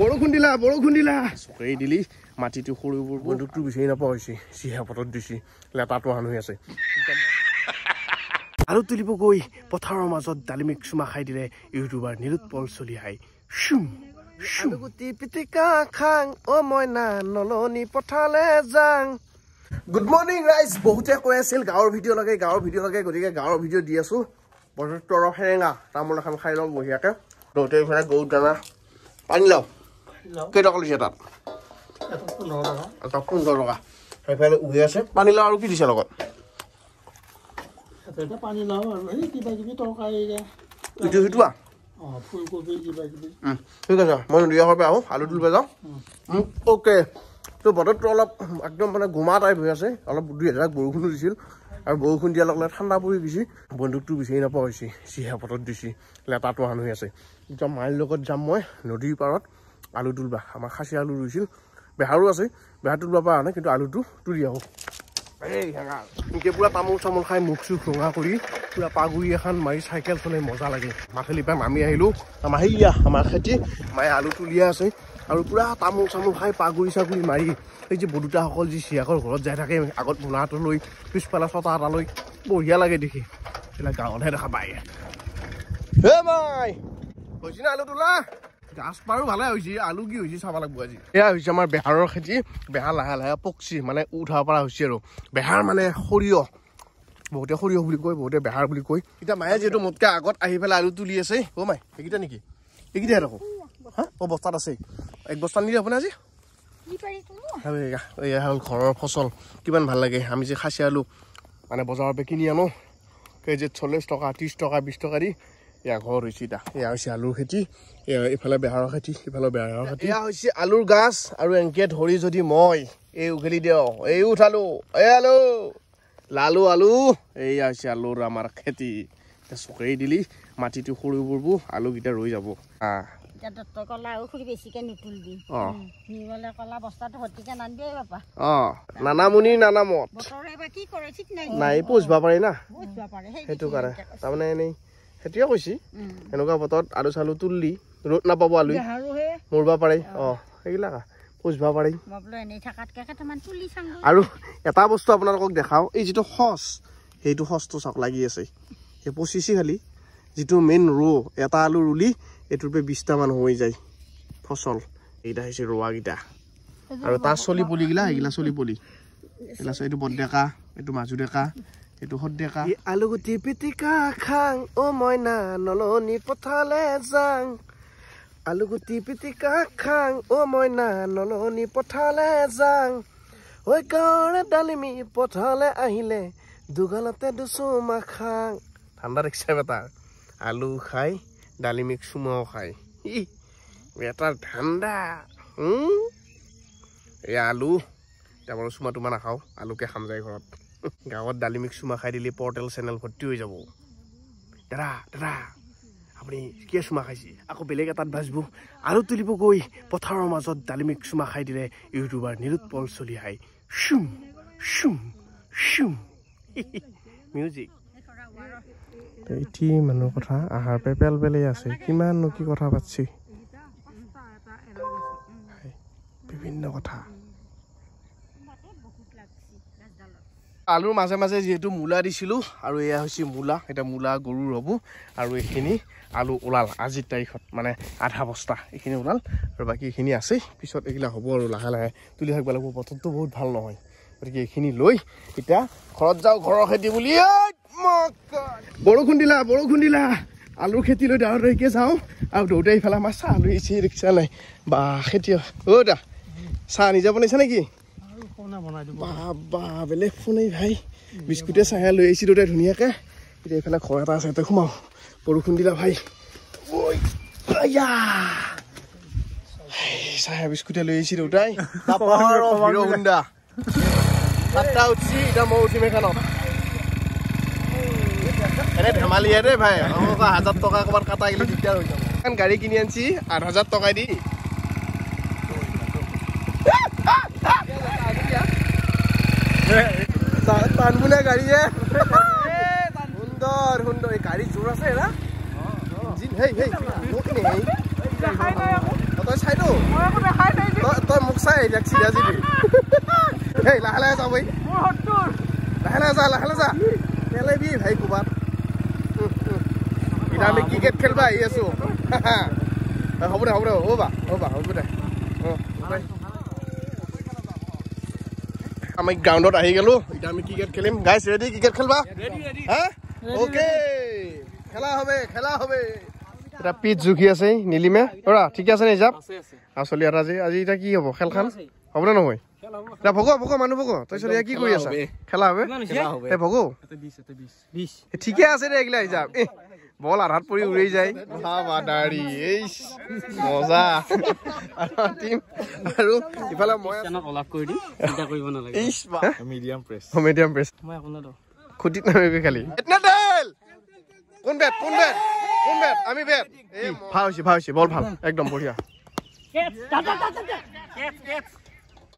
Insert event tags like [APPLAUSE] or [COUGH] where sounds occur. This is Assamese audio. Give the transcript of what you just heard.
বৰষুণ দিলা বৰষুণ দিলা চকৰি দিলি মাটিটো সৰুবোৰ বন্দুকটো বিচাৰি নাপাওঁ হৈছে চিহা পথত দিছে লেটাটো হানি আছে আৰু তুলিব গৈ পথাৰৰ মাজত ডালিমি চুমা খাই দিলে ইউটিউবাৰ নিৰুৎপল চলি আহি চুম গুড মৰ্ণিং ৰাইজ বহুতে কৈ আছিল গাঁৱৰ ভিডিঅ' লাগে গাঁৱৰ ভিডিঅ' লাগে গতিকে গাঁৱৰ ভিডিঅ' দি আছো বৰ সেৰেঙা তামোল এখন খাই লওঁ বঢ়িয়াকে দৌতে গৰু দানা পানী লওঁ কেই টকা লৈছে তাত পোন্ধৰ টকা পোন্ধৰ টকা সেইফালে উৰি আছে পানী লওঁ আৰু কি দিছে লগত ইটো সিটো আৰু ঠিক আছে মই নদীয়া সৰপৰা আহোঁ আলু তুলিব যাওঁ অ'কে তো বতৰটো অলপ একদম মানে গোমা টাইপ হৈ আছে অলপ দুই হাজাৰ বৰষুণো দিছিল আৰু বৰষুণ দিয়াৰ লগে লগে ঠাণ্ডা পৰি গৈছে বন্দুকটো বিচাৰি নাপাওঁ হৈছে চিহা পথত দিছে লেটাটো আন হৈ আছে এতিয়া মাইল লগত যাম মই নদীৰ পাৰত আলু তুলবা আমাৰ খাচী আলু ৰুইছিল বেহাৰো আছে বেহাৰ তুলবাৰ পৰা আনে কিন্তু আলুটো তুলি আহোঁ এই পুৰা তামোল চামোল খাই মুখ চুখ ৰঙা কৰি পুৰা পাগুৰি এখন মাৰি চাইকেল চলাই মজা লাগে মাথালি পৰা মামী আহিলোঁ মাহী আমাৰ খেতি মায়ে আলু তুলিয়ে আছে আৰু পুৰা তামোল চামোল খাই পাগুৰি চাগুৰি মাৰি এই যে বদুতাসকল যি চিয়াকৰ ঘৰত যাই থাকে আগত মোনাটো লৈ পিছফালে চটা এটা লৈ বঢ়িয়া লাগে দেখি এইবিলাক গাঁৱতহে দেখা পায় হৈছে না আলু তোলা গাছ পাৰো ভালে হৈছে আলু কি হৈছে চাব লাগিব আজি এয়া হৈছে আমাৰ বেহাৰৰ খেতি বেহাৰ লাহে লাহে পকচি মানে উঠাব পৰা হৈছে আৰু বেহাৰ মানে সৰিয়হ বহুতে সৰিয়হ বুলি কয় বহুতে বেহাৰ বুলি কয় এতিয়া মায়ে যিহেতু মোতকৈ আগত আহি পেলাই আলু তুলি আছে অ' মাই সেইকেইটা নেকি এইকেইটাই ৰখো হা অৱস্থাত আছে এক বস্তা নিলে হ'বনে আজি এইয়া হ'ল ঘৰৰ ফচল কিমান ভাল লাগে আমি যে খাচী আলু মানে বজাৰৰ পৰা কিনি আনো কেজিত চল্লিছ টকা ত্ৰিছ টকা বিছ টকা দি এয়া ঘৰ হৈছে এতিয়া এয়া হৈছে আলুৰ খেতি এয়া ইফালে বেহাৰৰ খেতি সিফালে বেহাৰৰ খেতি এয়া হৈছে আলুৰ গাছ আৰু এনেকে ধৰি যদি মই এই উঘালি দিওঁ এই উঠালো এই আলু লালু আলু এইয়া হৈছে আলুৰ আমাৰ খেতি এতিয়া চকেই দিলি মাটিটো সৰু বুৰবো আলুকেইটা ৰৈ যাব আলু চালু তুললি ৰ'দ নাপাব আলু মৰিব পাৰি অলাক পুচিব পাৰি আৰু এটা বস্তু আপোনালোকক দেখাওঁ এই যিটো সঁচ সেইটো সঁচটো চাওক লাগি আছে সেই পচিছে খালী যিটো মেইন ৰো এটা আলু ৰুলি এইটোৰ পৰা বিশটামান হৈ যায় ফচল এইকেইটা হৈছে ৰোৱাকেইটা আৰু তাৰ চলি পুলিগিলা এইগিলা চলি পুলি এইটো বদ ডেকা এইটো মাজু ডেকা এইটো পিটিকা পিটিকা খাং খাং নলনি নলনি পথালে পথালে যাং ডালিমি পথালে আহিলে দুগালতে দুচুমা খাং ঠাণ্ডা দেখিছে তাৰ আলু খাই ডালিমিক চুমাও খাই এটা ঠাণ্ডা এই আলু এতিয়া বাৰু চুমা তোমাৰ নাখাওঁ আলুকে খাম যায় ঘৰত গাঁৱত ডালিমিক চুমা খাই দিলে পৰ্টেল চেনেল ভৰ্তি হৈ যাব দাদা দাদা আপুনি কিয় চুমা খাইছে আকৌ বেলেগ এটাত ভাজিব আলু তুলিব গৈ পথাৰৰ মাজত ডালিমিক চুমা খাই দিলে ইউটিউবাৰ নিৰুৎপল চলি খাই চুম চুম চুম মিউজিক ইটি মানুহ কথা আহাৰ পে পেল পেলাই আছে কিমাননো কি কথা পাতিছে বিভিন্ন কথা আলুৰ মাজে মাজে যিহেতু মূলা দিছিলোঁ আৰু এয়া হৈছে মূলা এতিয়া মূলা গৰু ৰ'ব আৰু এইখিনি আলু ওলাল আজিৰ তাৰিখত মানে আধা বস্তা এইখিনি ওলাল আৰু বাকী এইখিনি আছেই পিছত এইগিলা হ'ব আৰু লাহে লাহে তুলি থাকিব লাগিব বতৰটো বহুত ভাল নহয় গতিকে এইখিনি লৈ এতিয়া ঘৰত যাওঁ ঘৰৰ খেতি বুলিয়েই বৰষুণ দিলা বৰষুণ দিলা আলু খেতি লৈ ডাঙৰ ডাঙৰকে যাওঁ আৰু দেউতাই ইফালে আমাৰ চাহ আলু ইচি ৰিক্সা নাই বা খেতি অ'দা চাহ নিজে বনাইছা নেকি বাবা বেলেগ ফোনে ভাই বিস্কুটে চাহে লৈ আহিছি দেউতাই ধুনীয়াকে এতিয়া এইফালে ঘৰ এটা আছে সোমাওঁ বৰষুণ দিলা ভাই চাহ বিস্কুটে লৈ আহিছি দেউতাই [LAUGHS] মই উঠিম এখানত এনে ধেমালিয়াৰে ভাই হাজাৰ টকা ক'ৰবাত কটাই গ'লে দিগদাৰ হৈ যাব গাড়ী কিনি আনিছি আঠ হাজাৰ টকাই দি টানবোনে গাড়ীয়ে সুন্দৰ সুন্দৰ এই গাড়ী জোৰ আছে তই চাই তই মোক চাই এইবিলাক চিধা চিধি হেই লাহে লাহে যাবি লাহে লাহে যা লাহে লাহে যা পেলাবি ভাই কোবাত আমি আহি আছো হ'ব দে হ'ব দে অ'বা অ'বা হ'ব দে গ্ৰাউণ্ডত আহি গ'লো এতিয়া আমি ক্ৰিকেট খেলিম গাইছ ৰেডি ক্ৰিকেট খেলবা অ'কে খেলা হ'ব খেলা হ'ব এটা পিট জুখি আছে নিলিমে ৰ ঠিকে আছে নে হিচাপ আৰু এটা আজি আজি এতিয়া কি হ'ব খেলখন হ'ব নে নহয় ভগ ভগ মানুহ ভগ তই চলি কি কৰি আছা খেলা হবে ভগ ঠিকে আছে দে এইগিলা হিচাপ বল আধাত পৰি উৰি যায় খালি কোন বেট কোন বেট কোন বেট আমি বেট হৈছে ভাল হৈছে বল ভাল একদম বঢ়িয়া